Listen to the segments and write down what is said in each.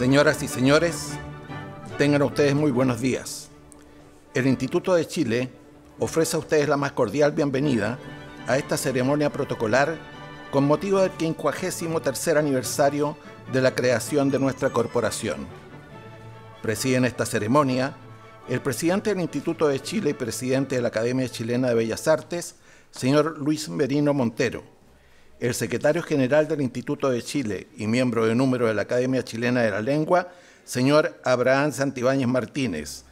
Señoras y señores, tengan ustedes muy buenos días. El Instituto de Chile ofrece a ustedes la más cordial bienvenida a esta ceremonia protocolar con motivo del 53 aniversario de la creación de nuestra corporación. Presiden esta ceremonia el presidente del Instituto de Chile y presidente de la Academia Chilena de Bellas Artes, señor Luis Merino Montero el secretario general del Instituto de Chile y miembro de número de la Academia Chilena de la Lengua, señor Abraham Santibáñez Martínez,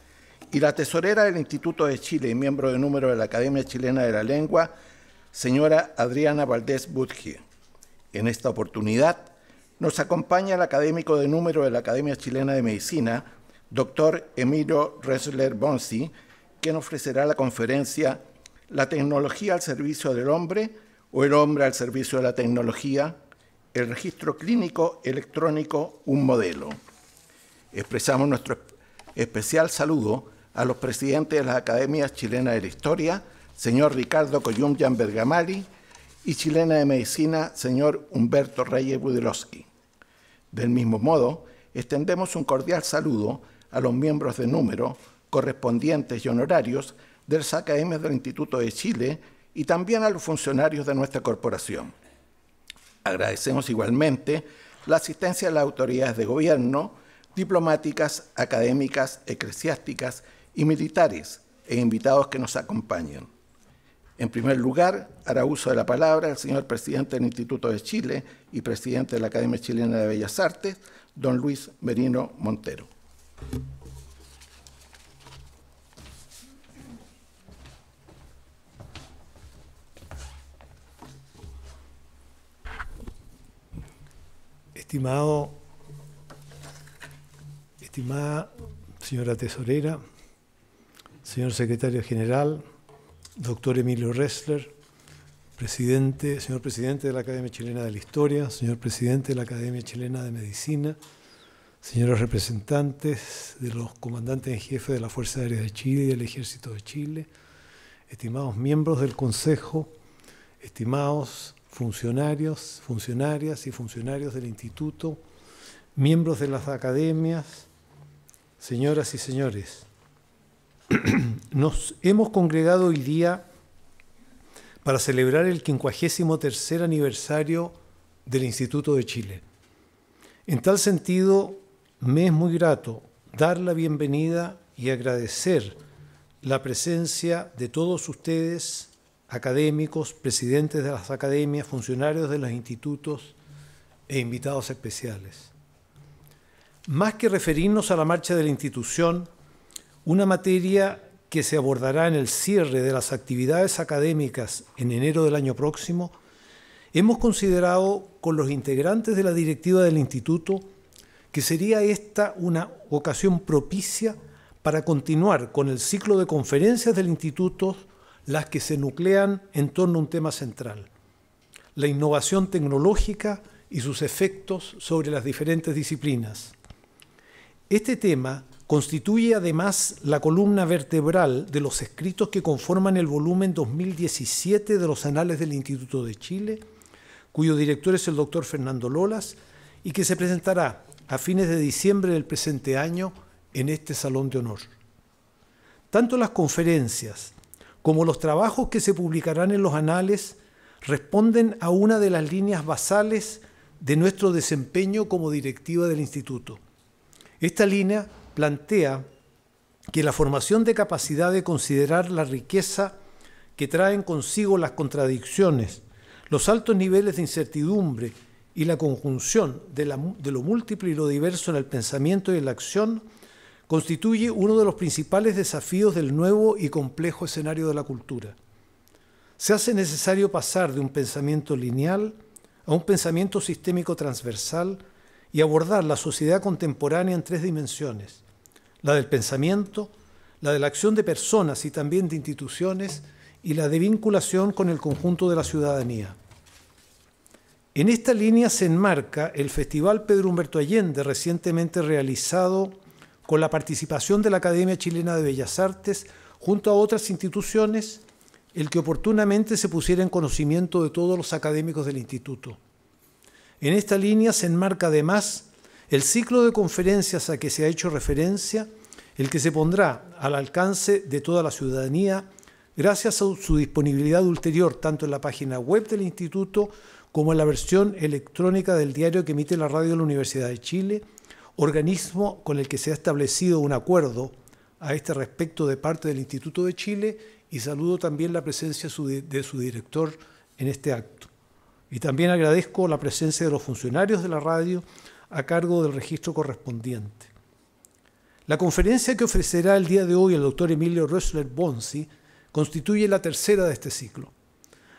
y la tesorera del Instituto de Chile y miembro de número de la Academia Chilena de la Lengua, señora Adriana Valdés Budge. En esta oportunidad nos acompaña el académico de número de la Academia Chilena de Medicina, doctor Emilio Ressler Bonsi, quien ofrecerá la conferencia La tecnología al servicio del hombre, o el hombre al servicio de la tecnología, el registro clínico electrónico un modelo. Expresamos nuestro especial saludo a los presidentes de las Academias Chilenas de la Historia, señor Ricardo Jan Bergamari, y Chilena de Medicina, señor Humberto Reyes Budelowski. Del mismo modo, extendemos un cordial saludo a los miembros de número, correspondientes y honorarios de las Academias del Instituto de Chile, y también a los funcionarios de nuestra corporación. Agradecemos igualmente la asistencia de las autoridades de gobierno, diplomáticas, académicas, eclesiásticas y militares e invitados que nos acompañan. En primer lugar, hará uso de la palabra el señor presidente del Instituto de Chile y presidente de la Academia Chilena de Bellas Artes, don Luis Merino Montero. Estimado, estimada señora tesorera, señor secretario general, doctor Emilio Ressler, presidente, señor presidente de la Academia Chilena de la Historia, señor presidente de la Academia Chilena de Medicina, señores representantes de los comandantes en jefe de la Fuerza Aérea de Chile y del Ejército de Chile, estimados miembros del Consejo, estimados funcionarios, funcionarias y funcionarios del instituto, miembros de las academias, señoras y señores. Nos hemos congregado hoy día para celebrar el 53 aniversario del Instituto de Chile. En tal sentido, me es muy grato dar la bienvenida y agradecer la presencia de todos ustedes académicos, presidentes de las academias, funcionarios de los institutos e invitados especiales. Más que referirnos a la marcha de la institución, una materia que se abordará en el cierre de las actividades académicas en enero del año próximo, hemos considerado con los integrantes de la directiva del instituto que sería esta una ocasión propicia para continuar con el ciclo de conferencias del instituto las que se nuclean en torno a un tema central, la innovación tecnológica y sus efectos sobre las diferentes disciplinas. Este tema constituye además la columna vertebral de los escritos que conforman el volumen 2017 de los anales del Instituto de Chile, cuyo director es el doctor Fernando Lolas, y que se presentará a fines de diciembre del presente año en este Salón de Honor. Tanto las conferencias, como los trabajos que se publicarán en los anales, responden a una de las líneas basales de nuestro desempeño como directiva del instituto. Esta línea plantea que la formación de capacidad de considerar la riqueza que traen consigo las contradicciones, los altos niveles de incertidumbre y la conjunción de, de lo múltiple y lo diverso en el pensamiento y en la acción constituye uno de los principales desafíos del nuevo y complejo escenario de la cultura. Se hace necesario pasar de un pensamiento lineal a un pensamiento sistémico transversal y abordar la sociedad contemporánea en tres dimensiones, la del pensamiento, la de la acción de personas y también de instituciones y la de vinculación con el conjunto de la ciudadanía. En esta línea se enmarca el Festival Pedro Humberto Allende recientemente realizado con la participación de la Academia Chilena de Bellas Artes, junto a otras instituciones, el que oportunamente se pusiera en conocimiento de todos los académicos del instituto. En esta línea se enmarca además el ciclo de conferencias a que se ha hecho referencia, el que se pondrá al alcance de toda la ciudadanía gracias a su disponibilidad ulterior tanto en la página web del instituto como en la versión electrónica del diario que emite la radio de la Universidad de Chile, organismo con el que se ha establecido un acuerdo a este respecto de parte del Instituto de Chile y saludo también la presencia de su director en este acto. Y también agradezco la presencia de los funcionarios de la radio a cargo del registro correspondiente. La conferencia que ofrecerá el día de hoy el doctor Emilio rössler Bonzi constituye la tercera de este ciclo.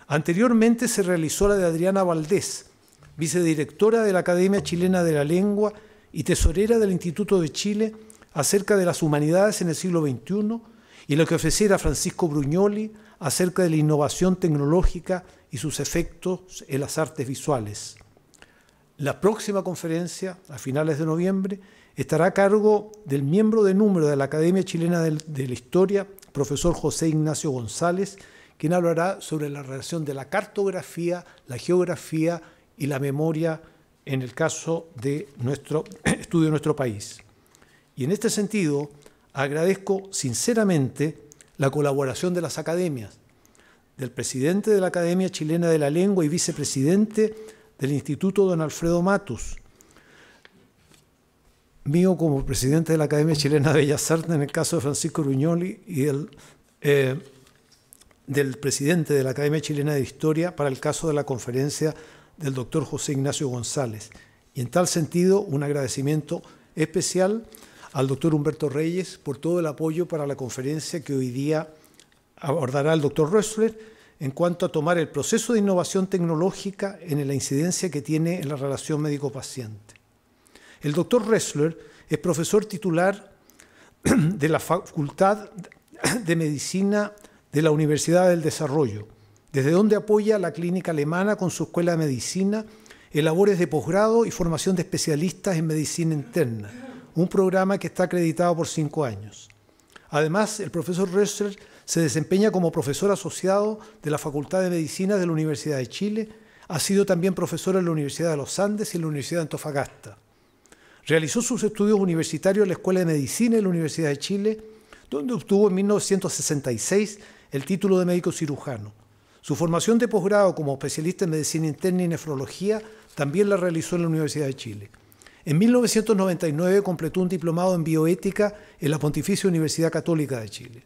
Anteriormente se realizó la de Adriana Valdés, vicedirectora de la Academia Chilena de la Lengua y tesorera del Instituto de Chile acerca de las humanidades en el siglo XXI y lo que ofreciera Francisco Bruñoli acerca de la innovación tecnológica y sus efectos en las artes visuales. La próxima conferencia, a finales de noviembre, estará a cargo del miembro de número de la Academia Chilena de la Historia, profesor José Ignacio González, quien hablará sobre la relación de la cartografía, la geografía y la memoria en el caso de nuestro estudio de nuestro país. Y en este sentido, agradezco sinceramente la colaboración de las academias, del presidente de la Academia Chilena de la Lengua y vicepresidente del Instituto Don Alfredo Matus, mío como presidente de la Academia Chilena de Bellas Artes en el caso de Francisco Ruñoli y del eh, presidente de la Academia Chilena de Historia para el caso de la conferencia del doctor José Ignacio González. Y en tal sentido, un agradecimiento especial al doctor Humberto Reyes por todo el apoyo para la conferencia que hoy día abordará el doctor Ressler... en cuanto a tomar el proceso de innovación tecnológica en la incidencia que tiene en la relación médico-paciente. El doctor Ressler es profesor titular de la Facultad de Medicina de la Universidad del Desarrollo desde donde apoya la clínica alemana con su escuela de medicina elabores labores de posgrado y formación de especialistas en medicina interna, un programa que está acreditado por cinco años. Además, el profesor Rössler se desempeña como profesor asociado de la Facultad de Medicina de la Universidad de Chile, ha sido también profesor en la Universidad de los Andes y en la Universidad de Antofagasta. Realizó sus estudios universitarios en la Escuela de Medicina de la Universidad de Chile, donde obtuvo en 1966 el título de médico cirujano su formación de posgrado como especialista en medicina interna y nefrología también la realizó en la Universidad de Chile. En 1999 completó un diplomado en bioética en la Pontificia Universidad Católica de Chile.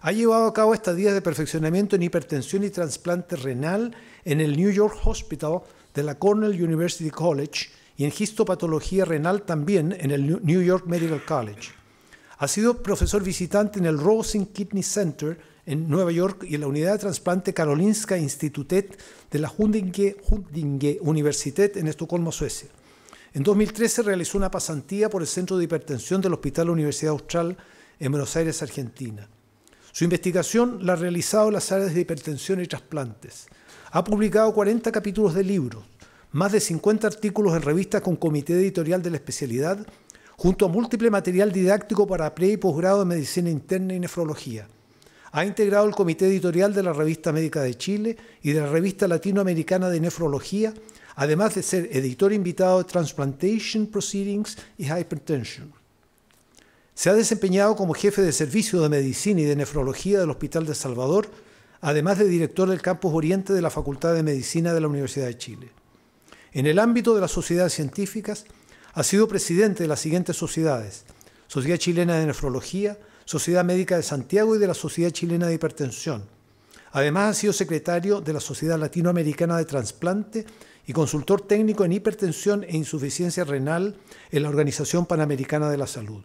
Ha llevado a cabo estadías de perfeccionamiento en hipertensión y trasplante renal en el New York Hospital de la Cornell University College y en histopatología renal también en el New York Medical College. Ha sido profesor visitante en el Rosen Kidney Center en Nueva York y en la unidad de trasplante Karolinska Institutet de la Hundinge, Hundinge Universitet en Estocolmo, Suecia. En 2013 realizó una pasantía por el Centro de Hipertensión del Hospital Universidad Austral en Buenos Aires, Argentina. Su investigación la ha realizado en las áreas de hipertensión y trasplantes. Ha publicado 40 capítulos de libros, más de 50 artículos en revistas con comité editorial de la especialidad, junto a múltiple material didáctico para pre y posgrado en medicina interna y nefrología. Ha integrado el comité editorial de la Revista Médica de Chile y de la Revista Latinoamericana de Nefrología, además de ser editor invitado de Transplantation Proceedings y Hypertension. Se ha desempeñado como jefe de servicio de medicina y de nefrología del Hospital de Salvador, además de director del Campus Oriente de la Facultad de Medicina de la Universidad de Chile. En el ámbito de las sociedades científicas, ha sido presidente de las siguientes sociedades, Sociedad Chilena de Nefrología, Sociedad Médica de Santiago y de la Sociedad Chilena de Hipertensión. Además ha sido secretario de la Sociedad Latinoamericana de Transplante y consultor técnico en hipertensión e insuficiencia renal en la Organización Panamericana de la Salud.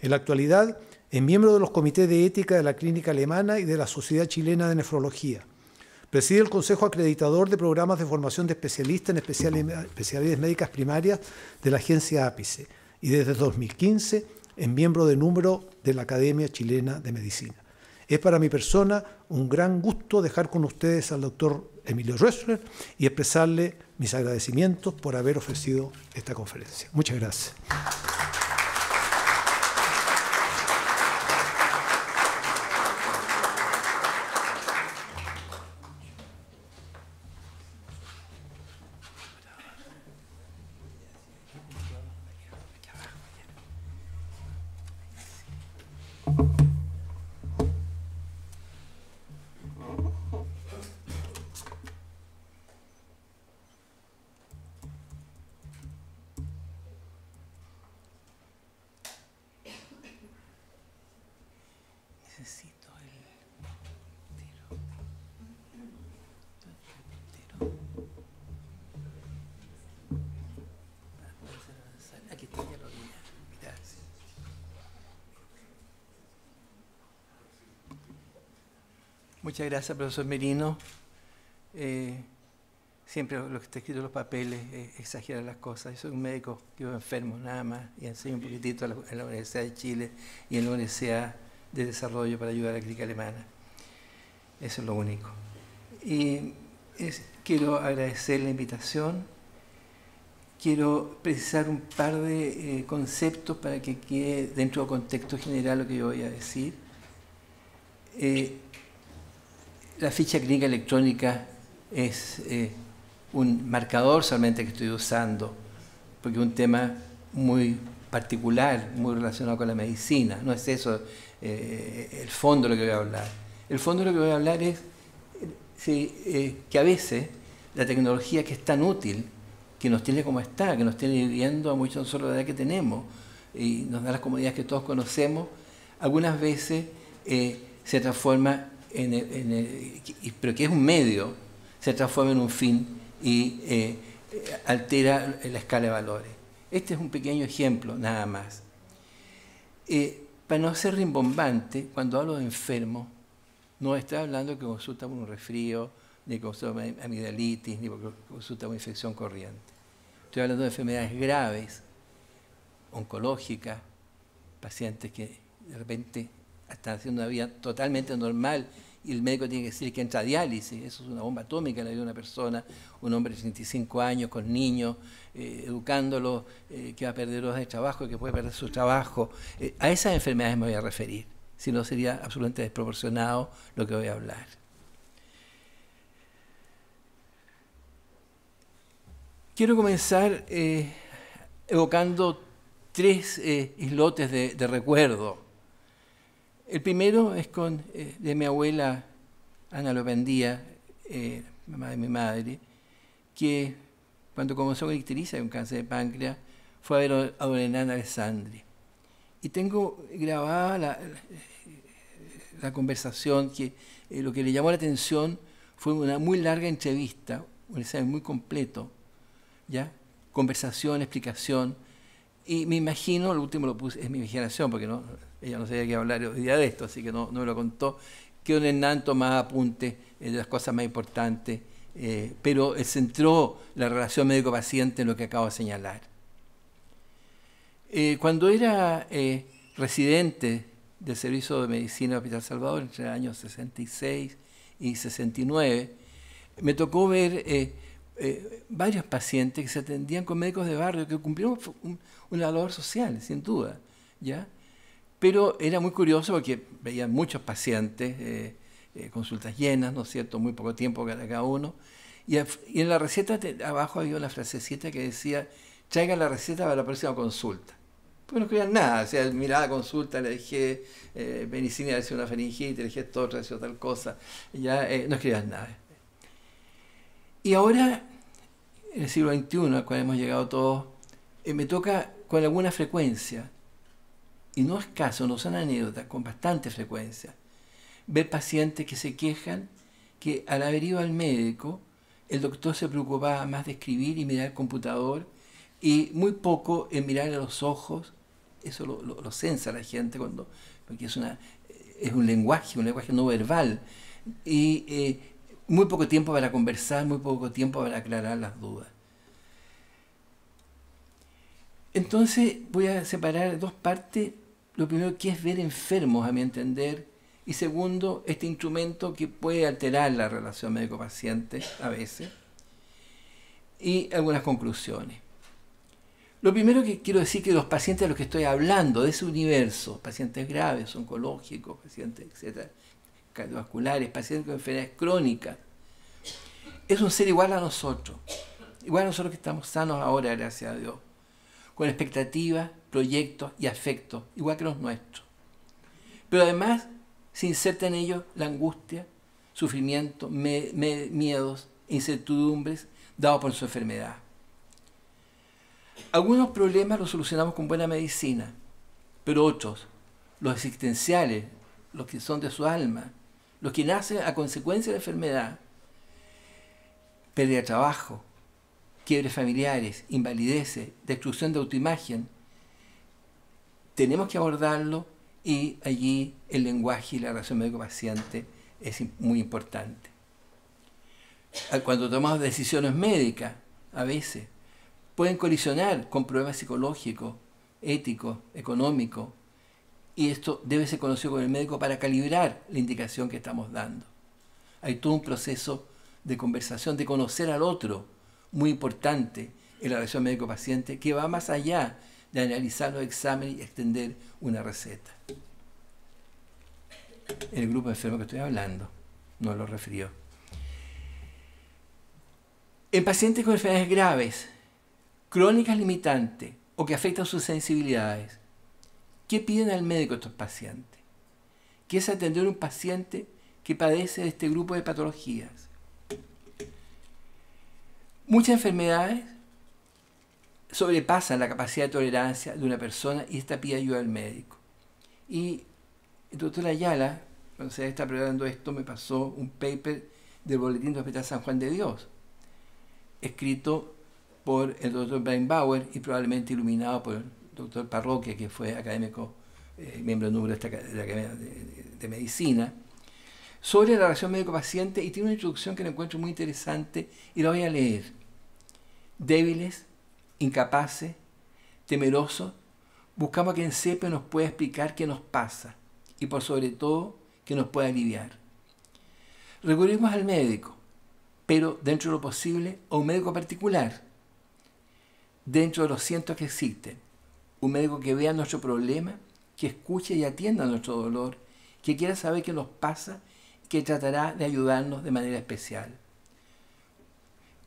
En la actualidad es miembro de los comités de ética de la Clínica Alemana y de la Sociedad Chilena de Nefrología. Preside el Consejo Acreditador de Programas de Formación de Especialistas en Especialidades Médicas Primarias de la agencia Ápice. y desde 2015 en miembro de número de la Academia Chilena de Medicina. Es para mi persona un gran gusto dejar con ustedes al doctor Emilio Rössler y expresarle mis agradecimientos por haber ofrecido esta conferencia. Muchas gracias. Muchas gracias, profesor Merino. Eh, siempre lo que está escrito en los papeles eh, exagera las cosas. Yo soy un médico, enfermo nada más y enseño un poquitito en la Universidad de Chile y en la Universidad de Desarrollo para ayudar a la clínica alemana. Eso es lo único. Y quiero agradecer la invitación. Quiero precisar un par de eh, conceptos para que quede dentro del contexto general lo que yo voy a decir la ficha clínica electrónica es eh, un marcador solamente que estoy usando, porque es un tema muy particular, muy relacionado con la medicina. No es eso eh, el fondo de lo que voy a hablar. El fondo de lo que voy a hablar es eh, que a veces la tecnología que es tan útil, que nos tiene como está, que nos tiene viviendo a muchos nosotros la edad que tenemos y nos da las comodidades que todos conocemos, algunas veces se transforma pero que es un medio, se transforma en un fin y eh, altera la escala de valores. Este es un pequeño ejemplo, nada más. Eh, para no ser rimbombante, cuando hablo de enfermo, no estoy hablando que consulta un resfrío, ni que consulta amigdalitis, ni que consulta una infección corriente. Estoy hablando de enfermedades graves, oncológicas, pacientes que de repente están haciendo una vida totalmente normal y el médico tiene que decir que entra a diálisis, eso es una bomba atómica en la vida de una persona, un hombre de 35 años con niños, eh, educándolo, eh, que va a perder horas de trabajo, que puede perder su trabajo. Eh, a esas enfermedades me voy a referir, si no sería absolutamente desproporcionado lo que voy a hablar. Quiero comenzar evocando tres islotes de, de recuerdo el primero es con, eh, de mi abuela Ana Lopendía, eh, mamá de mi madre, que cuando comenzó con ictericia, un cáncer de páncreas, fue a ver a don Hernán Alessandri. Y tengo grabada la, eh, conversación que lo que le llamó la atención fue una muy larga entrevista, un examen muy completo, ¿ya? Conversación, explicación. Y me imagino, lo último lo puse, es mi imaginación, porque no, ella no sabía qué hablar hoy día de esto, así que no, me lo contó, que un enanto más apunte de las cosas más importantes, eh, pero centró la relación médico-paciente en lo que acabo de señalar. Eh, cuando era eh, residente del Servicio de Medicina del Hospital Salvador, entre los años 66 y 69, me tocó ver varios pacientes que se atendían con médicos de barrio que cumplieron un labor social, sin duda, ¿ya? Pero era muy curioso porque veía muchos pacientes, eh, eh, consultas llenas, ¿no es cierto? Muy poco tiempo para cada uno. Y, en la receta abajo había una frasecita que decía, traiga la receta para la próxima consulta. Pues no escribían nada, o sea, miraba la consulta, le dije, eh, medicina, le decía una faringita, le dije esto, otra, tal cosa, ya eh, no escribían nada. Y ahora, en el siglo XXI, al cual hemos llegado todos, me toca con alguna frecuencia y no es caso, no son anécdotas, con bastante frecuencia, ver pacientes que se quejan que al haber ido al médico, el doctor se preocupaba más de escribir y mirar el computador y muy poco en mirar a los ojos. Eso lo, lo, sensa la gente cuando, porque es, una, es un lenguaje, un lenguaje no verbal. Y eh, muy poco tiempo para conversar, muy poco tiempo para aclarar las dudas. Entonces voy a separar dos partes lo primero que es ver enfermos, a mi entender, y segundo, este instrumento que puede alterar la relación médico-paciente a veces, y algunas conclusiones. Lo primero que quiero decir que los pacientes a los que estoy hablando, de ese universo, pacientes graves, oncológicos, pacientes, etcétera, cardiovasculares, pacientes con enfermedades crónicas, es un ser igual a nosotros, igual a nosotros que estamos sanos ahora, gracias a Dios, con expectativas, proyectos y afectos, igual que los nuestros. Pero además se inserta en ellos la angustia, sufrimiento, miedos incertidumbres dados por su enfermedad. Algunos problemas los solucionamos con buena medicina, pero otros, los existenciales, los que son de su alma, los que nacen a consecuencia de la enfermedad, pérdida de trabajo, quiebres familiares, invalideces, destrucción de autoimagen, tenemos que abordarlo y allí el lenguaje y la relación médico-paciente es muy importante. Ah, cuando tomamos decisiones médicas, a veces, pueden colisionar con problemas psicológicos, éticos, económicos, y esto debe ser conocido con el médico para calibrar la indicación que estamos dando. Hay todo un proceso de conversación, de conocer al otro, muy importante en la relación médico-paciente, que va más allá de analizar los exámenes y extender una receta. El grupo de enfermos que estoy hablando no lo refirió. En pacientes con enfermedades graves, crónicas limitantes o que afectan sus sensibilidades, ¿qué piden al médico estos pacientes? ¿Qué es atender a un paciente que padece de este grupo de patologías? Muchas enfermedades sobrepasan la capacidad de tolerancia de una persona y esta pide ayuda al médico. Y el doctor Ayala, cuando se está preparando esto, me pasó un paper del Boletín de Hospital San Juan de Dios, escrito por el doctor Brian Bauer y probablemente iluminado por el doctor Parroquia, que fue académico, eh, miembro número de, esta, la Academia de, Medicina, sobre la relación médico-paciente y tiene una introducción que me encuentro muy interesante y la voy a leer. Débiles, incapaces, temerosos, buscamos a quien sepa nos pueda explicar qué nos pasa y por sobre todo que nos pueda aliviar. Recurrimos al médico, pero dentro de lo posible a un médico particular, dentro de los cientos que existen, un médico que vea nuestro problema, que escuche y atienda nuestro dolor, que quiera saber qué nos pasa, que tratará de ayudarnos de manera especial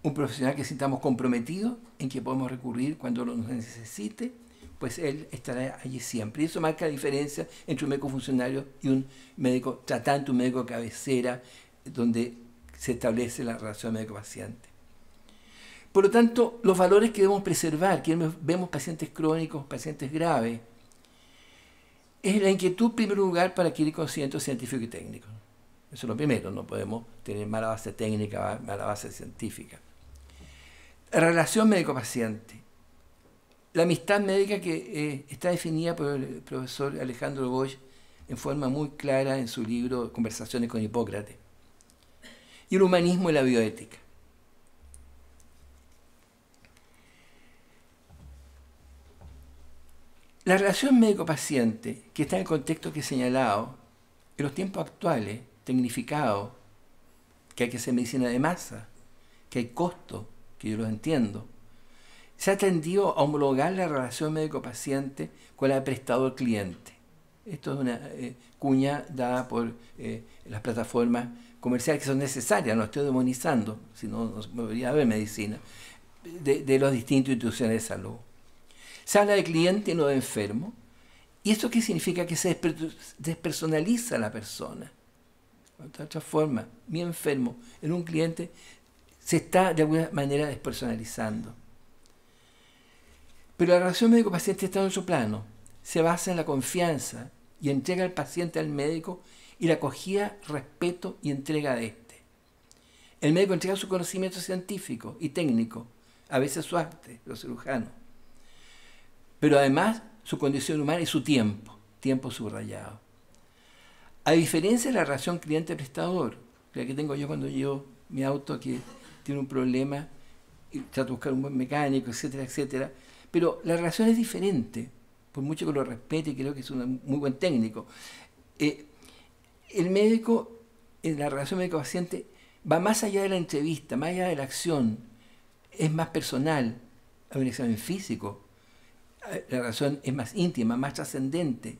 un profesional que sintamos comprometido, en que podemos recurrir cuando lo necesite, pues él estará allí siempre. Y eso marca la diferencia entre un médico funcionario y un médico tratante, un médico cabecera, donde se establece la relación médico-paciente. Por lo tanto, los valores que debemos preservar, que vemos pacientes crónicos, pacientes graves, es la inquietud en primer lugar para adquirir conocimiento científico y técnico. Eso es lo primero, no podemos tener mala base técnica, mala base científica relación médico-paciente. La amistad médica que eh, está definida por el profesor Alejandro Goy en forma muy clara en su libro Conversaciones con Hipócrates. Y el humanismo y la bioética. La relación médico-paciente, que está en el contexto que he señalado, en los tiempos actuales, tecnificado, que hay que hacer medicina de masa, que hay costo, que yo los entiendo, se ha tendido a homologar la relación médico-paciente con la prestador-cliente. Esto es una eh, cuña dada por eh, las plataformas comerciales que son necesarias, no estoy demonizando, si no, debería haber medicina, de, de las distintas instituciones de salud. Se habla de cliente y no de enfermo. ¿Y esto qué significa? Que se despersonaliza la persona. De otra forma, mi enfermo en un cliente se está de alguna manera despersonalizando. Pero la relación médico-paciente está en su plano. Se basa en la confianza y entrega al paciente al médico y la acogida, respeto y entrega de este. El médico entrega su conocimiento científico y técnico, a veces su arte, los cirujanos, pero además su condición humana y su tiempo, tiempo subrayado. A diferencia de la relación cliente-prestador, la que tengo yo cuando llevo mi auto aquí, tiene un problema, y trata de buscar un buen mecánico, etcétera, etcétera. Pero la relación es diferente, por mucho que lo respete, creo que es un muy buen técnico. Eh, el médico, eh, la relación médico-paciente, va más allá de la entrevista, más allá de la acción, es más personal, hay un examen físico, eh, la relación es más íntima, más trascendente.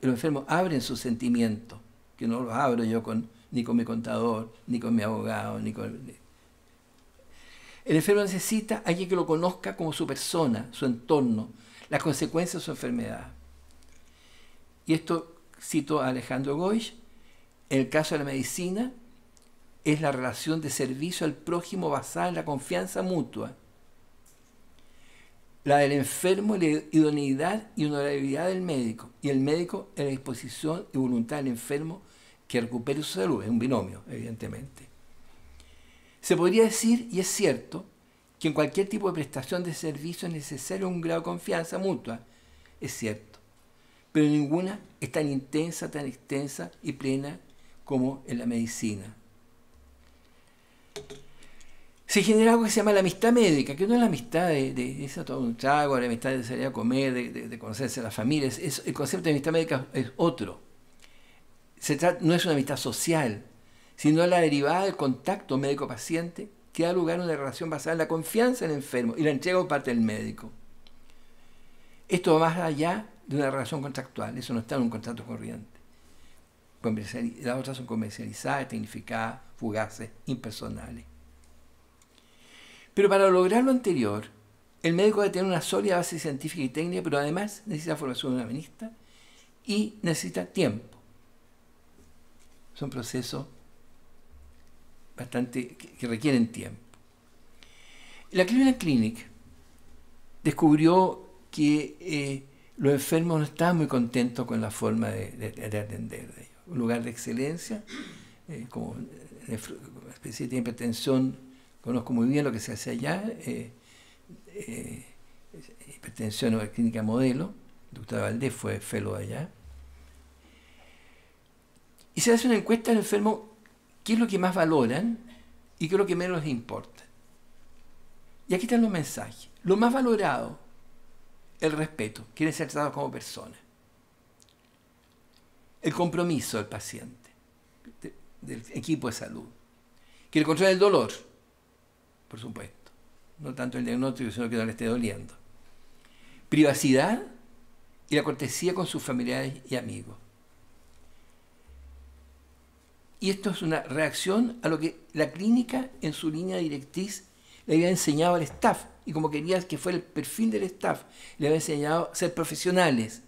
Los enfermos abren sus sentimientos, que no los abro yo con, ni con mi contador, ni con mi abogado, ni con el enfermo necesita a alguien que lo conozca como su persona, su entorno, las consecuencias de su enfermedad. Y esto cito a Alejandro Goisch, en el caso de la medicina es la relación de servicio al prójimo basada en la confianza mutua. La del enfermo, la idoneidad y honorabilidad del médico. Y el médico en la disposición y voluntad del enfermo que recupere su salud. Es un binomio, evidentemente. Se podría decir, y es cierto, que en cualquier tipo de prestación de servicio es necesario un grado de confianza mutua. Es cierto. Pero ninguna es tan intensa, tan extensa y plena como en la medicina. Se genera algo que se llama la amistad médica, que no es la amistad de, de, todo un trago, la amistad de salir a comer, de, conocerse a las familias. el concepto de amistad médica es otro. no es una amistad social, sino la derivada del contacto médico-paciente que da lugar a una relación basada en la confianza en el enfermo y la entrega por parte del médico. Esto va más allá de una relación contractual, eso no está en un contrato corriente. Las otras son comercializadas, tecnificadas, fugaces, impersonales. Pero para lograr lo anterior, el médico debe tener una sólida base científica y técnica, pero además necesita formación humanista y necesita tiempo. Son procesos bastante, que requieren tiempo. La clínica Clinic descubrió que eh, los enfermos no estaban muy contentos con la forma de, atender Un lugar de excelencia, eh, eh, como una especie de hipertensión, conozco muy bien lo que se hace allá, eh, hipertensión o clínica modelo, el doctor Valdés fue fellow allá. Y se hace una encuesta al enfermo qué es lo que más valoran y qué es lo que menos les importa. Y aquí están los mensajes. Lo más valorado, el respeto, quieren ser tratados como persona. El compromiso del paciente, del equipo de salud. Quiere controlar el dolor, por supuesto. No tanto el diagnóstico, sino que no le esté doliendo. Privacidad y la cortesía con sus familiares y amigos. Y esto es una reacción a lo que la clínica en su línea directriz le había enseñado al staff. Y como quería que fuera el perfil del staff, le había enseñado a ser profesionales,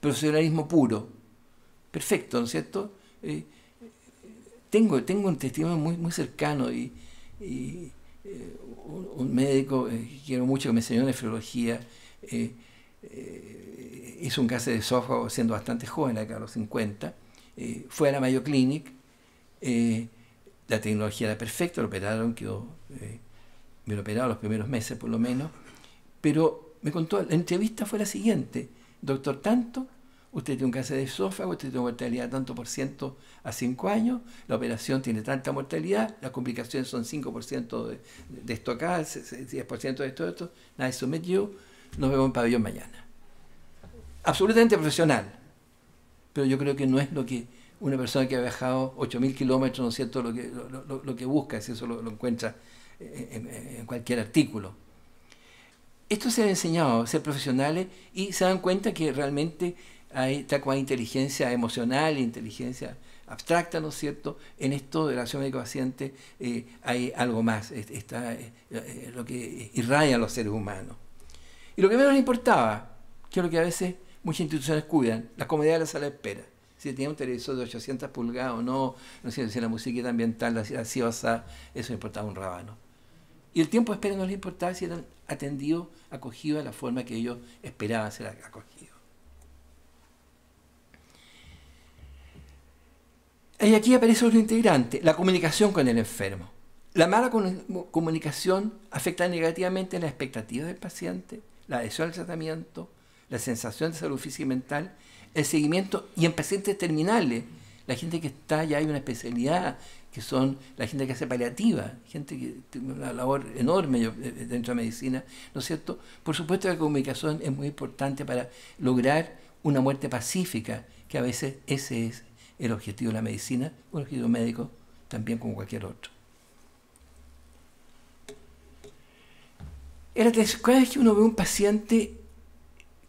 profesionalismo puro. Perfecto, ¿no es cierto? Eh, tengo, tengo un testimonio muy, muy cercano y, eh, un, médico eh, que quiero mucho que me enseñó nefrología. hizo un caso de esófago siendo bastante joven, acá a los 50. fue a la Mayo Clinic eh, la tecnología era perfecta, lo operaron, quedó me eh, lo operaron los primeros meses por lo menos. Pero me contó, la entrevista fue la siguiente, doctor tanto, usted tiene un cáncer de esófago, usted tiene mortalidad de tanto por ciento a cinco años, la operación tiene tanta mortalidad, las complicaciones son 5% de, de esto acá, 10% de esto, de esto, nadie submit you, nos vemos en pabellón mañana. Absolutamente profesional, pero yo creo que no es lo que una persona que ha viajado 8.000 kilómetros, ¿no es cierto?, lo que, lo, que busca, si eso lo, encuentra en, cualquier artículo. Esto se ha enseñado a ser profesionales y se dan cuenta que realmente hay, está cual inteligencia emocional, inteligencia abstracta, ¿no es cierto? En esto de la acción médico-paciente eh, hay algo más, está eh, eh, lo que irradia a los seres humanos. Y lo que menos importaba, que es lo que a veces muchas instituciones cuidan, la comodidad de la sala de espera si tenía un televisor de 800 pulgadas o no, no sé si la musiquita ambiental, la graciosa, eso importaba un rabano Y el tiempo de espera no le importaba si eran atendidos, acogidos de la forma que ellos esperaban ser acogidos. Y aquí aparece otro integrante, la comunicación con el enfermo. La mala comunicación afecta negativamente las expectativas del paciente, la adhesión al tratamiento, la sensación de salud física y mental el seguimiento y en pacientes terminales. La gente que está ya hay una especialidad, que son la gente que hace paliativa, gente que tiene una labor enorme eh, eh, dentro de la medicina, ¿no es cierto? Por supuesto la comunicación es muy importante para lograr una muerte pacífica, que a veces ese es el objetivo de la medicina, un objetivo médico también como cualquier otro. Cada vez que uno ve un paciente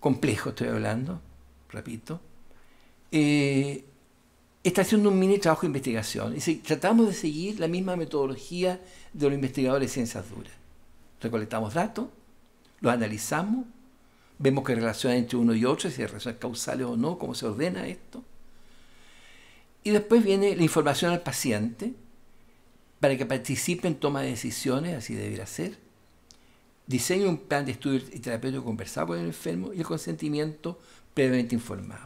complejo, estoy hablando, repito, eh, está haciendo un mini trabajo de investigación. tratamos de seguir la misma metodología de los investigadores de ciencias duras. Recolectamos datos, los analizamos, vemos qué relación hay entre uno y otro, si hay relaciones causales o no, cómo se ordena esto. Y después viene la información al paciente para que participe en toma de decisiones, así debería ser. Diseño un plan de estudio y terapéutico conversado con el enfermo y el consentimiento previamente informado.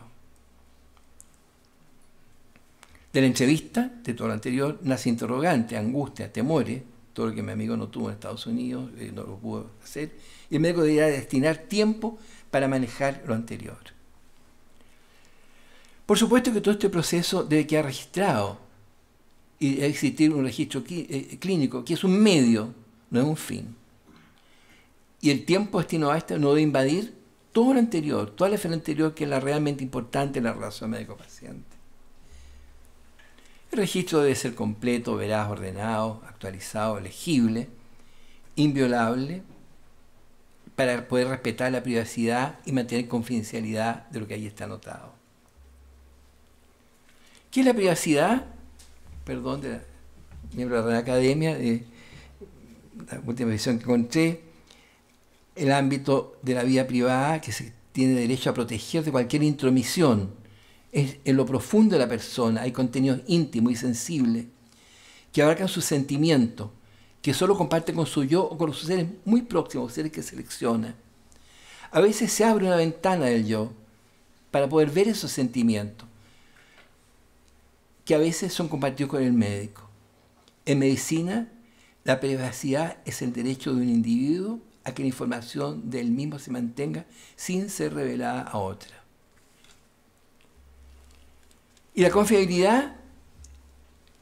De la entrevista, de todo lo anterior, nace interrogante, angustia, temores, todo lo que mi amigo no tuvo en Estados Unidos, eh, no lo pudo hacer, y el médico debía destinar tiempo para manejar lo anterior. Por supuesto que todo este proceso debe quedar registrado y existir un registro eh, clínico, que es un medio, no es un fin. Y el tiempo destinado a esto no debe invadir todo lo anterior, toda la esfera anterior que es la realmente importante en la relación médico-paciente. El registro debe ser completo, veraz, ordenado, actualizado, legible, inviolable, para poder respetar la privacidad y mantener confidencialidad de lo que ahí está anotado. ¿Qué es la privacidad? Perdón, de miembro de la Academia, de la última edición que encontré, el ámbito de la vida privada que se tiene derecho a proteger de cualquier intromisión. Es en lo profundo de la persona hay contenidos íntimos y sensibles que abarcan sus sentimientos, que solo comparte con su yo o con los seres muy próximos, seres que selecciona. A veces se abre una ventana del yo para poder ver esos sentimientos, que a veces son compartidos con el médico. En medicina, la privacidad es el derecho de un individuo a que la información del mismo se mantenga sin ser revelada a otra. Y la confiabilidad,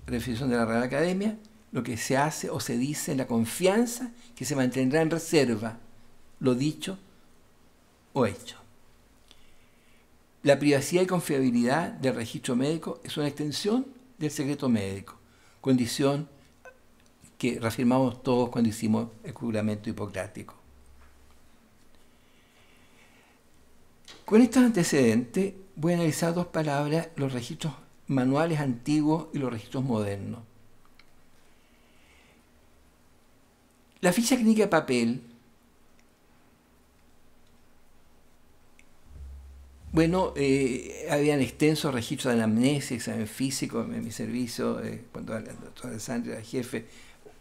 reflexión de la Real Academia, lo que se hace o se dice en la confianza que se mantendrá en reserva, lo dicho o hecho. La privacidad y confiabilidad del registro médico es una extensión del secreto médico, condición que reafirmamos todos cuando hicimos el juramento hipocrático. Con estos antecedentes voy a analizar dos palabras, los registros manuales antiguos y los registros modernos. La ficha clínica de papel, bueno, eh, habían extensos registros de anamnesia, examen físico en mi servicio, cuando eh, cuando era jefe,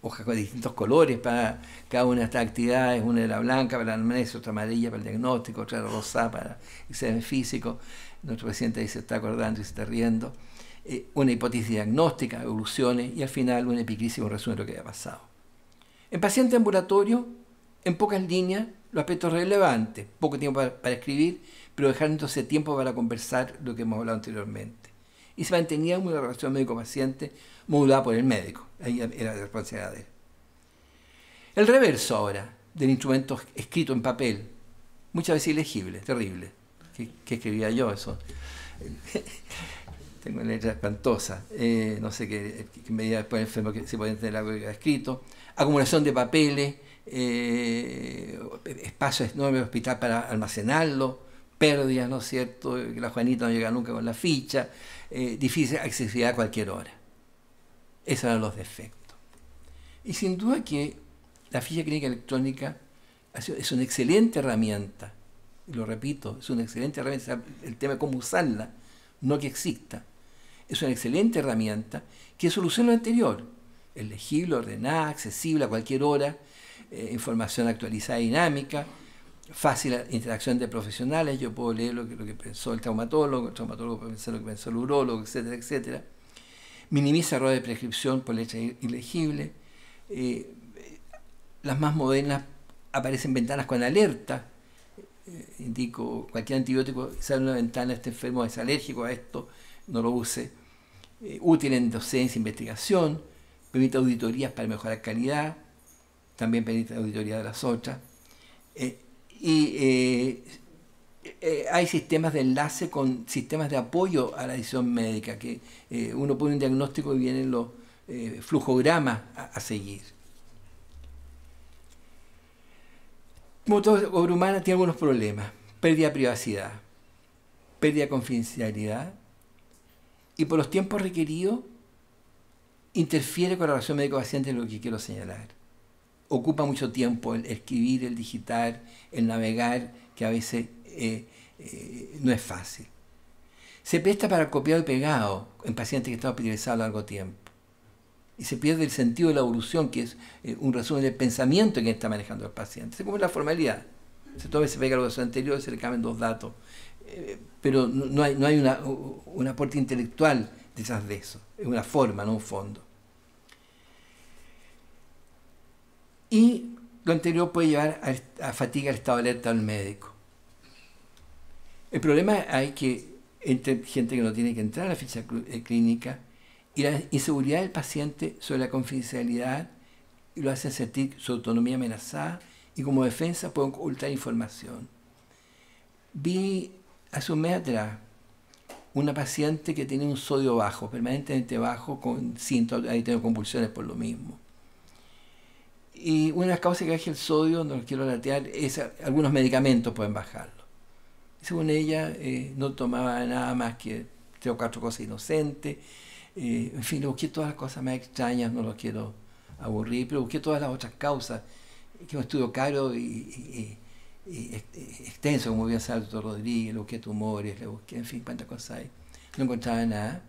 hojas con distintos colores para cada una de estas actividades. Una la blanca para el anamnesis, otra amarilla para el diagnóstico, otra rosa rosa para el examen físico. Nuestro paciente ahí se está acordando y se está riendo. Eh, una hipótesis diagnóstica, evoluciones y al final un epiquísimo resumen de lo que había pasado. En paciente ambulatorio, en pocas líneas, los aspectos relevantes, poco tiempo para, escribir, pero dejar entonces tiempo para conversar lo que hemos hablado anteriormente. Y se mantenía una relación médico-paciente modulada por el médico. Ahí era la responsabilidad de él. El reverso ahora del instrumento escrito en papel, muchas veces ilegible, terrible, ¿qué escribía yo eso. Tengo una letra espantosa, eh, no sé qué, medida después enfermo que se puede entender algo que escrito. Acumulación de papeles, eh, espacios enormes hospital para almacenarlo, pérdidas, ¿no es cierto? que La Juanita no llega nunca con la ficha, eh, difícil accesibilidad a cualquier hora. Esos eran los defectos. Y sin duda que la ficha clínica electrónica es una excelente herramienta, lo repito, es una excelente herramienta, el tema de cómo usarla, no que exista. Es una excelente herramienta que soluciona lo anterior, elegible, legible, ordenada, accesible a cualquier hora, eh, información actualizada y dinámica, fácil interacción de profesionales, yo puedo leer lo que, pensó el traumatólogo, el traumatólogo puede pensar lo que pensó el urologo etcétera, etcétera minimiza error de prescripción por letra ilegible. Eh, las más modernas aparecen ventanas con alerta. Eh, indico, cualquier antibiótico sale una ventana, este enfermo es alérgico a esto, no lo use. Eh, útil en docencia, investigación. Permite auditorías para mejorar calidad. También permite auditoría de las otras. y eh, hay sistemas de enlace con sistemas de apoyo a la decisión médica, que eh, uno pone un diagnóstico y vienen los eh, flujogramas a, seguir. Motor humana tiene algunos problemas. Pérdida de privacidad, pérdida de confidencialidad y por los tiempos requeridos interfiere con la relación médico-paciente, lo que quiero señalar. Ocupa mucho tiempo el escribir, el digitar, el navegar, que a veces eh, eh, no es fácil. Se presta para copiado y pegado en pacientes que están hospitalizados a largo tiempo. Y se pierde el sentido de la evolución, que es eh, un resumen del pensamiento que está manejando el paciente. Se come la formalidad. Se toma se pega los anteriores, se le cambian dos datos. pero no, hay, no hay un aporte intelectual de esas de eso. Es una forma, no un fondo. Y lo anterior puede llevar a, fatiga al estado alerta del médico. El problema hay que entre gente que no tiene que entrar a la ficha eh, clínica y la inseguridad del paciente sobre la confidencialidad lo hace sentir su autonomía amenazada y como defensa pueden ocultar información. Vi hace un mes atrás una paciente que tiene un sodio bajo, permanentemente bajo, con síntomas, ahí tengo convulsiones por lo mismo. Y una de las causas que baja el sodio, no lo quiero latear, es algunos medicamentos pueden bajar según ella, eh, no tomaba nada más que tres o cuatro cosas inocentes. Eh, en fin, busqué todas las cosas más extrañas, no lo quiero aburrir, pero busqué todas las otras causas, que un estudio caro y, extenso, como bien sabe doctor Rodríguez, busqué tumores, le busqué, en fin, cuántas cosas hay. No encontraba nada.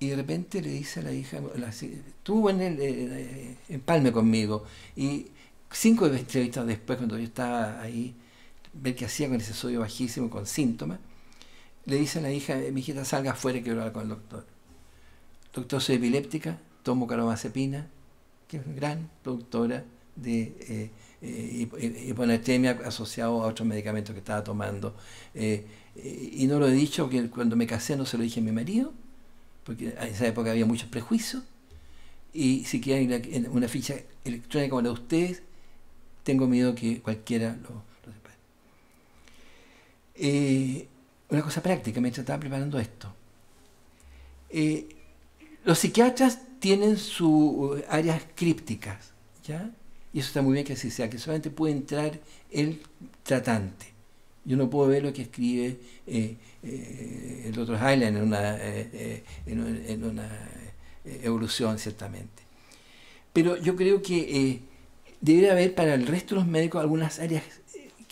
Y de repente le dice a la hija, estuvo en el empalme eh, conmigo, y cinco entrevistas después, cuando yo estaba ahí, ver qué hacía con ese sodio bajísimo, con síntomas, le dice a la hija, eh, mi hijita salga afuera quiero hablar con el doctor. Doctor, soy epiléptica, tomo carbamazepina, que es una gran productora de eh, eh asociado a otros medicamentos que estaba tomando. Eh, y no lo he dicho, que cuando me casé no se lo dije a mi marido, porque en esa época había muchos prejuicios. Y si quieren una ficha electrónica como la de ustedes, tengo miedo que cualquiera lo eh, una cosa práctica, mientras estaba preparando esto. Eh, los psiquiatras tienen sus eh, áreas crípticas, ¿ya? Y eso está muy bien que así sea, que solamente puede entrar el tratante. Yo no puedo ver lo que escribe el otro Highland en una, en una evolución, ciertamente. Pero yo creo que debe haber para el resto de los médicos algunas áreas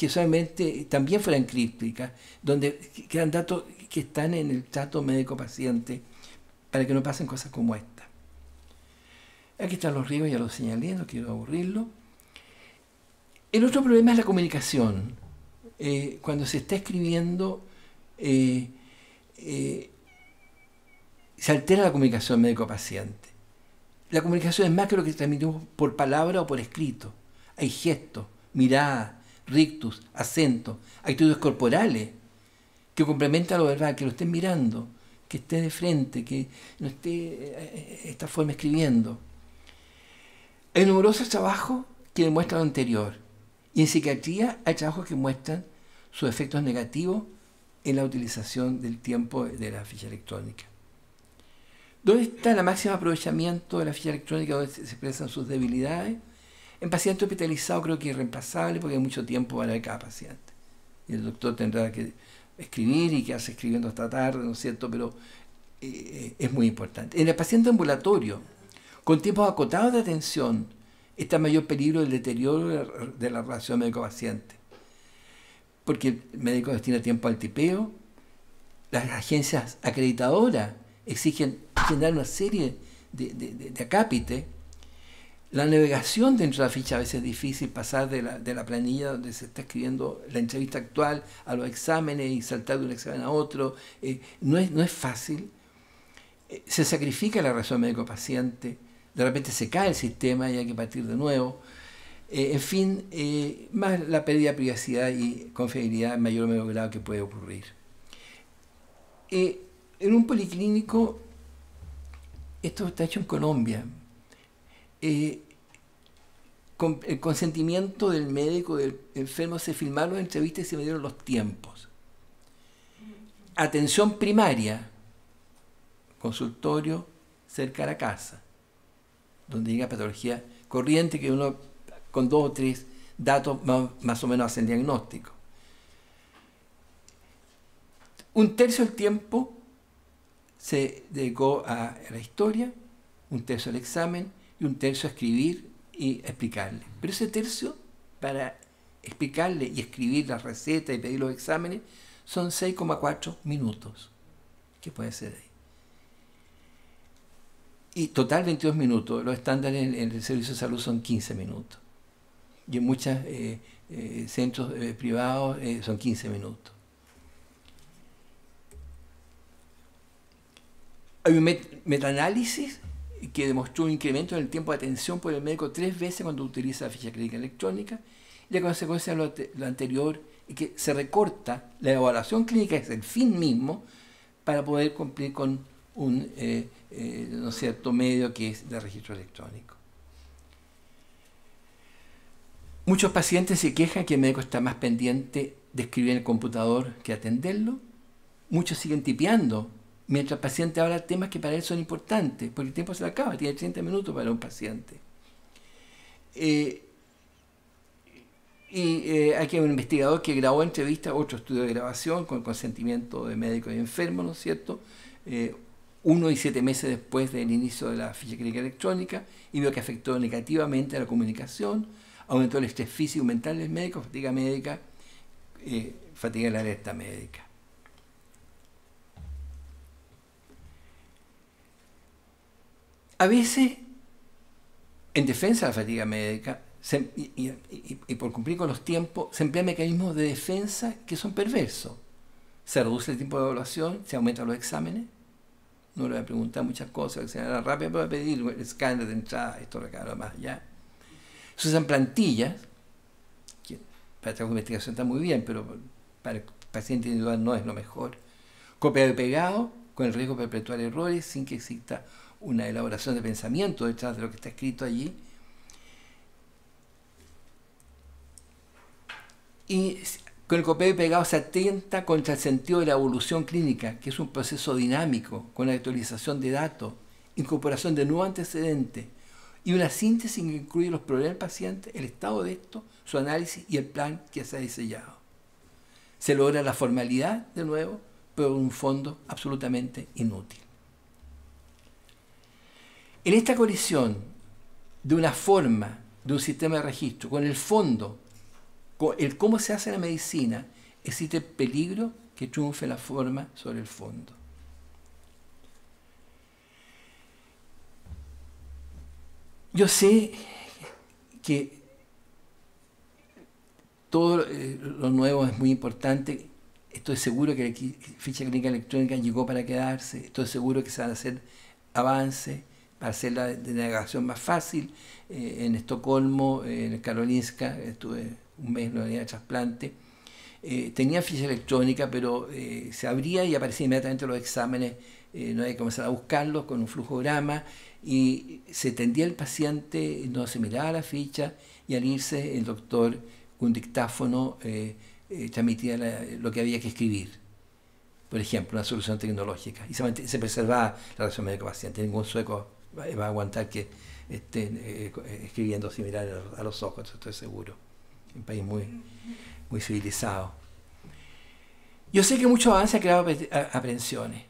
que solamente también fueran crípticas, donde quedan datos que están en el trato médico-paciente para que no pasen cosas como esta. Aquí están los riesgos, ya los señalé, no quiero aburrirlo. El otro problema es la comunicación. Eh, cuando se está escribiendo, eh, eh, se altera la comunicación médico-paciente. La comunicación es más que lo que transmitimos por palabra o por escrito. Hay gestos, miradas, rictus, acento, actitudes corporales, que complementan lo verdad, que lo estén mirando, que esté de frente, que no esté eh, esta forma escribiendo. Hay numerosos trabajos que demuestran lo anterior. Y en psiquiatría hay trabajos que muestran sus efectos negativos en la utilización del tiempo de la ficha electrónica. ¿Dónde está el máximo aprovechamiento de la ficha electrónica donde se expresan sus debilidades? En paciente hospitalizado creo que es reemplazable porque hay mucho tiempo para cada paciente. Y el doctor tendrá que escribir y quedarse escribiendo hasta tarde, ¿no es cierto? Pero eh, eh, es muy importante. En el paciente ambulatorio, con tiempos acotados de atención, está mayor peligro del deterioro de la, relación médico-paciente. Porque el médico destina tiempo al tipeo, las agencias acreditadoras exigen generar una serie de, de, de la navegación dentro de la ficha a veces es difícil, pasar de la, de la planilla donde se está escribiendo la entrevista actual a los exámenes y saltar de un examen a otro. Eh, no, es, no es fácil. Eh, se sacrifica la razón médico-paciente. De repente se cae el sistema y hay que partir de nuevo. Eh, en fin, más la pérdida de privacidad y confiabilidad en mayor o menor grado que puede ocurrir. en un policlínico, esto está hecho en Colombia, eh, con el consentimiento del médico, del enfermo, se filmaron las entrevistas y se me dieron los tiempos. Atención primaria, consultorio cerca de la casa, donde llega patología corriente que uno con dos o tres datos más, o menos hacen diagnóstico. Un tercio del tiempo se dedicó a la historia, un tercio al examen, y un tercio a escribir y explicarle. Pero ese tercio para explicarle y escribir las recetas y pedir los exámenes son 6,4 minutos. ¿Qué puede ser ahí? Y total 22 minutos. Los estándares en, el servicio de salud son 15 minutos. Y en muchos eh, eh, centros eh, privados son 15 minutos. Hay un meta que demostró un incremento en el tiempo de atención por el médico tres veces cuando utiliza la ficha clínica electrónica, y la consecuencia de lo, anterior es que se recorta la evaluación clínica, es el fin mismo, para poder cumplir con un eh, eh, cierto medio que es de registro electrónico. Muchos pacientes se quejan que el médico está más pendiente de escribir en el computador que atenderlo. Muchos siguen tipeando mientras el paciente habla temas que para él son importantes, porque el tiempo se le acaba, tiene 30 minutos para un paciente. Eh, y eh, aquí hay un investigador que grabó entrevistas, otro estudio de grabación con consentimiento de médicos y enfermos, ¿no es cierto? Eh, uno y siete meses después del inicio de la ficha clínica electrónica y vio que afectó negativamente a la comunicación, aumentó el estrés físico y mental del médico, fatiga médica, fatiga de la alerta médica. A veces, en defensa de la fatiga médica, y, por cumplir con los tiempos, se emplean mecanismos de defensa que son perversos. Se reduce el tiempo de evaluación, se aumentan los exámenes. No le voy a preguntar muchas cosas, se da rápido, pero voy a pedir el escáner de entrada, esto, acá, lo más allá. Se usan plantillas, que para trabajo de investigación está muy bien, pero para el paciente individual no es lo mejor. Copia y pegado, con el riesgo de perpetuar errores sin que exista una elaboración de pensamiento detrás de lo que está escrito allí. Y con el copé pegado se atenta contra el sentido de la evolución clínica, que es un proceso dinámico, con la actualización de datos, incorporación de nuevos antecedentes y una síntesis que incluye los problemas del paciente, el estado de esto, su análisis y el plan que se ha diseñado. Se logra la formalidad, de nuevo, pero un fondo absolutamente inútil. En esta colisión de una forma, de un sistema de registro, con el fondo, con el cómo se hace la medicina, existe peligro que triunfe la forma sobre el fondo. Yo sé que todo eh, lo nuevo es muy importante. Estoy seguro que la ficha clínica electrónica llegó para quedarse. Estoy seguro que se van a hacer avances para hacer la denegación más fácil. Eh, en Estocolmo, en Karolinska, estuve un mes en la unidad de trasplante. Eh, tenía ficha electrónica, pero eh, se abría y aparecían inmediatamente los exámenes, no hay que comenzar a buscarlos con un flujograma, y se tendía el paciente, no asimilaba la ficha, y al irse el doctor con dictáfono transmitía lo que había que escribir. Por ejemplo, una solución tecnológica. Y se, se preservaba la relación médico-paciente. Ningún sueco va, a aguantar que estén eh, eh, escribiendo sin mirar a los ojos, estoy seguro. Un país muy, muy civilizado. Yo sé que mucho avance ha creado aprensiones.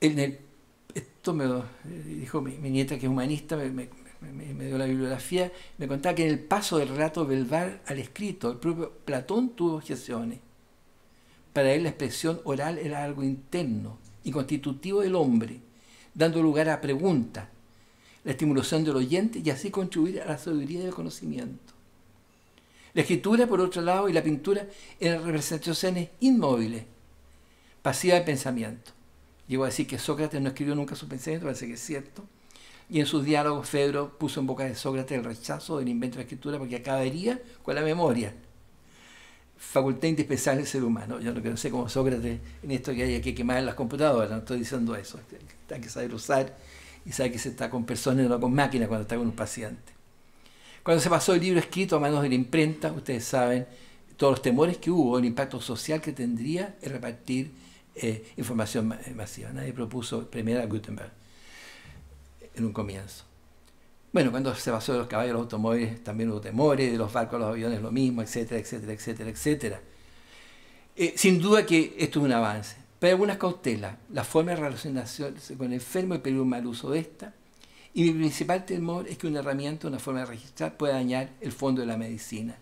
En el, esto me eh, dijo mi, nieta, que es humanista, me, dio la bibliografía, me contaba que en el paso del relato verbal al escrito, el propio Platón tuvo objeciones. Para él la expresión oral era algo interno y constitutivo del hombre dando lugar a preguntas, la estimulación del oyente y así contribuir a la sabiduría del conocimiento. La escritura, por otro lado, y la pintura eran representaciones inmóviles, pasivas de pensamiento. Llego a decir que Sócrates no escribió nunca su pensamiento, parece que es cierto. Y en sus diálogos, Fedro puso en boca de Sócrates el rechazo del invento de la escritura porque acabaría con la memoria facultad indispensable del ser humano. Yo no sé cómo Sócrates en esto que hay que quemar las computadoras, no estoy diciendo eso. Este, hay que saber usar y saber que se está con personas, no con máquinas cuando está con un paciente. Cuando se pasó el libro escrito a manos de la imprenta, ustedes saben todos los temores que hubo, el impacto social que tendría el repartir eh, información eh, masiva. Nadie propuso primero a Gutenberg en un comienzo. Bueno, cuando se basó en los caballos, los automóviles, también hubo temores, de los barcos, los aviones, lo mismo, etcétera, etcétera, etcétera, etcétera. Eh, sin duda que esto es un avance, pero hay algunas cautelas. La forma de relacionarse con el enfermo y pedir un mal uso de esta. Y mi principal temor es que una herramienta, una forma de registrar, pueda dañar el fondo de la medicina.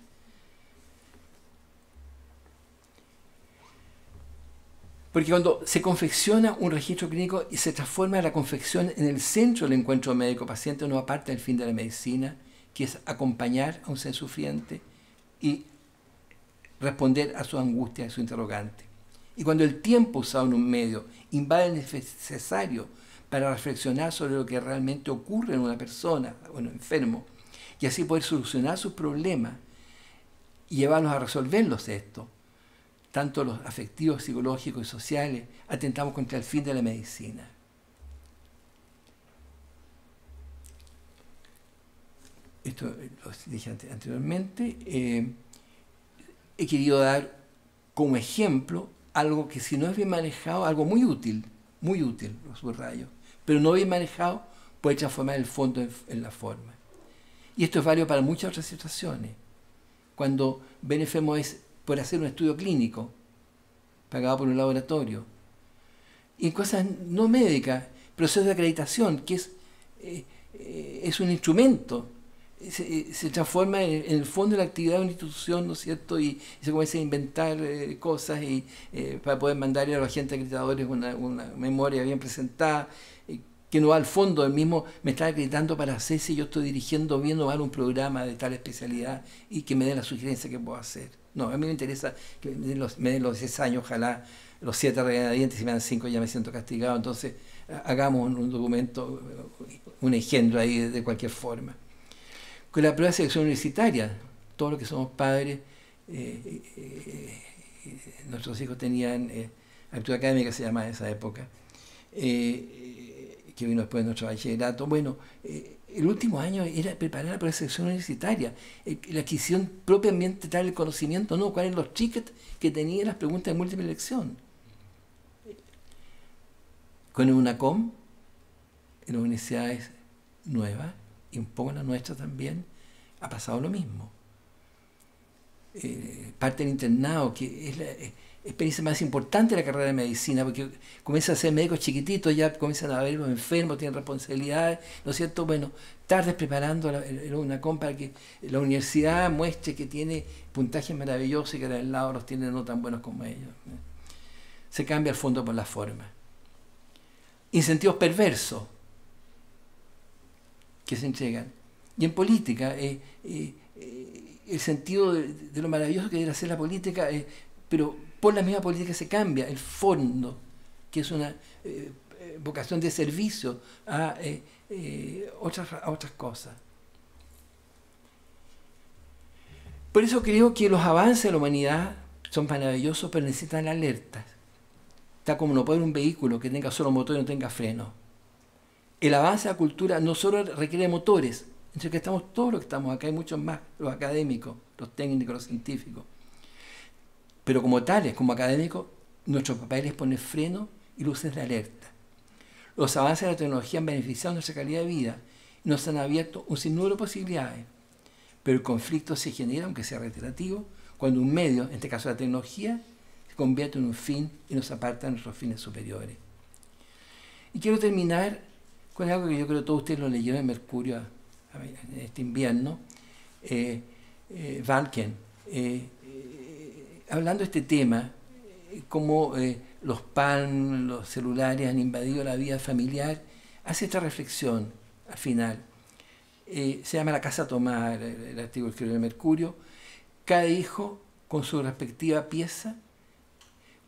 Porque cuando se confecciona un registro clínico y se transforma la confección en el centro del encuentro médico-paciente, uno aparte el fin de la medicina, que es acompañar a un ser sufriente y responder a su angustia, a su interrogante. Y cuando el tiempo usado en un medio invade el necesario para reflexionar sobre lo que realmente ocurre en una persona o en un enfermo, y así poder solucionar sus problemas y llevarnos a resolverlos esto, tanto los afectivos, psicológicos y sociales, atentamos contra el fin de la medicina. Esto eh, lo dije anteriormente. Eh, he querido dar como ejemplo algo que si no es bien manejado, algo muy útil, muy útil, los subrayo, pero no bien manejado puede transformar el fondo en, la forma. Y esto es válido para muchas otras situaciones. Cuando Benefemos es por hacer un estudio clínico, pagado por un laboratorio. Y en cosas no médicas, proceso de acreditación, que es, eh, es un instrumento, se, eh, transforma en, el fondo de la actividad de una institución, ¿no es cierto? Y, se comienza a inventar eh, cosas y, para poder mandarle a los agentes acreditadores una, memoria bien presentada que no va al fondo, el mismo me está acreditando para hacer si yo estoy dirigiendo bien o mal un programa de tal especialidad y que me dé la sugerencia que puedo hacer. No, a mí me interesa que me den los, los 10 años, ojalá los 7 regañadientes, si me dan 5 ya me siento castigado. Entonces, hagamos un documento, eh, un engendro ahí de cualquier forma. Con la prueba de selección universitaria, todos los que somos padres, eh, eh, nuestros hijos tenían actitud académica, se llamaba en esa época, que vino después de nuestro bachillerato. Bueno, el último año era preparar la sección universitaria, eh, la adquisición propiamente tal el conocimiento, no, cuáles eran los tickets que tenía las preguntas de múltiple elección. Con el UNACOM, en las universidades nuevas, y un poco en la nuestra también, ha pasado lo mismo. Eh, parte del internado, que es la, eh, experiencia más importante de la carrera de medicina, porque comienza a ser médicos chiquititos, ya comienzan a ver enfermos, tienen responsabilidades, ¿no es cierto? Bueno, tardes preparando una compra que la universidad muestre que tiene puntajes maravillosos y que al lado los tiene no tan buenos como ellos. Se cambia el fondo por la forma. Incentivos perversos que se entregan. Y en política, eh, eh, eh, el sentido de, lo maravilloso que debe hacer la política, pero por la misma política se cambia el fondo, que es una eh, eh, vocación de servicio a, eh, otras, a otras cosas. Por eso creo que los avances de la humanidad son maravillosos, pero necesitan alertas. Está como no poner un vehículo que tenga solo motor y no tenga freno. El avance de la cultura no solo requiere motores, entonces que estamos todos los que estamos acá, hay muchos más, los académicos, los técnicos, los científicos. Pero como tales, como académicos, nuestro papel es poner freno y luces de alerta. Los avances de la tecnología han beneficiado nuestra calidad de vida y nos han abierto un sinnúmero de posibilidades. Pero el conflicto se genera, aunque sea reiterativo, cuando un medio, en este caso la tecnología, se convierte en un fin y nos aparta de nuestros fines superiores. Y quiero terminar con algo que yo creo que todos ustedes lo leyeron en Mercurio este invierno, eh, Valken, eh, eh, hablando de este tema, eh, cómo eh, los PAN, los celulares han invadido la vida familiar, hace esta reflexión al final. Eh, se llama La Casa Tomada, el, el artículo de Mercurio. Cada hijo, con su respectiva pieza,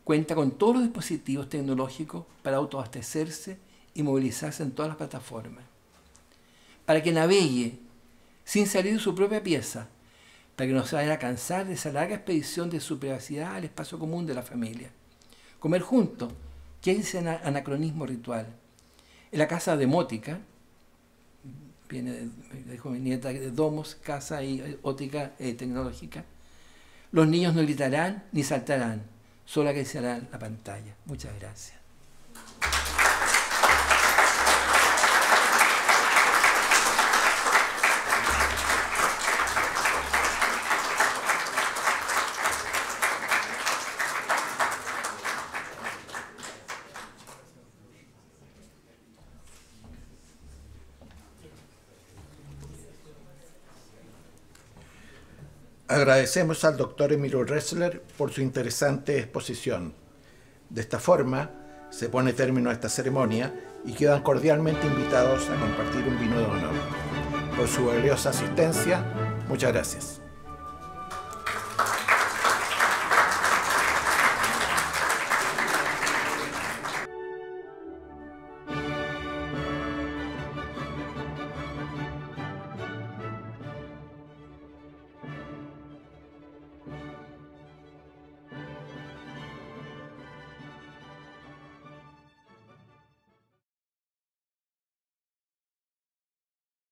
cuenta con todos los dispositivos tecnológicos para autoabastecerse y movilizarse en todas las plataformas. Para que navegue sin salir de su propia pieza, para que no se vayan a cansar de esa larga expedición de su privacidad al espacio común de la familia. Comer juntos, que es ese anacronismo ritual. En la casa demótica, viene, de mi nieta, de domos, casa y eh, ótica eh, tecnológica, los niños no gritarán ni saltarán, solo acariciarán la pantalla. Muchas gracias. Agradecemos al doctor Emilio Ressler por su interesante exposición. De esta forma, se pone término a esta ceremonia y quedan cordialmente invitados a compartir un vino de honor. Por su valiosa asistencia, muchas gracias.